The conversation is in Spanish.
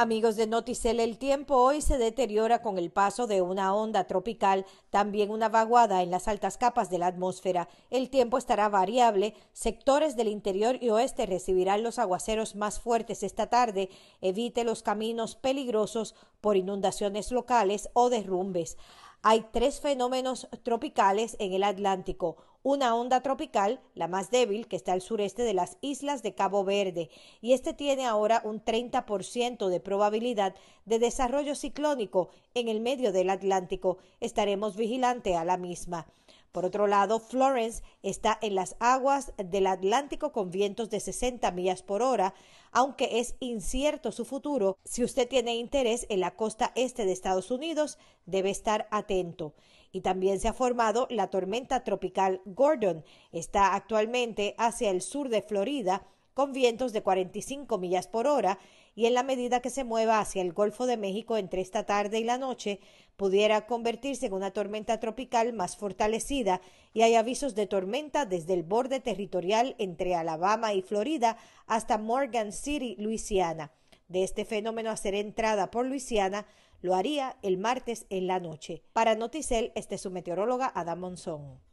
Amigos de Noticel, el tiempo hoy se deteriora con el paso de una onda tropical, también una vaguada en las altas capas de la atmósfera. El tiempo estará variable, sectores del interior y oeste recibirán los aguaceros más fuertes esta tarde. Evite los caminos peligrosos por inundaciones locales o derrumbes. Hay tres fenómenos tropicales en el Atlántico. Una onda tropical, la más débil, que está al sureste de las islas de Cabo Verde, y este tiene ahora un 30% de probabilidad de desarrollo ciclónico en el medio del Atlántico. Estaremos vigilante a la misma. Por otro lado, Florence está en las aguas del Atlántico con vientos de 60 millas por hora, aunque es incierto su futuro. Si usted tiene interés en la costa este de Estados Unidos, debe estar atento. Y también se ha formado la tormenta tropical Gordon. Está actualmente hacia el sur de Florida con vientos de 45 millas por hora y en la medida que se mueva hacia el Golfo de México entre esta tarde y la noche, pudiera convertirse en una tormenta tropical más fortalecida y hay avisos de tormenta desde el borde territorial entre Alabama y Florida hasta Morgan City, Luisiana. De este fenómeno hacer entrada por Luisiana lo haría el martes en la noche. Para Noticel, este es su meteoróloga Adam Monzón.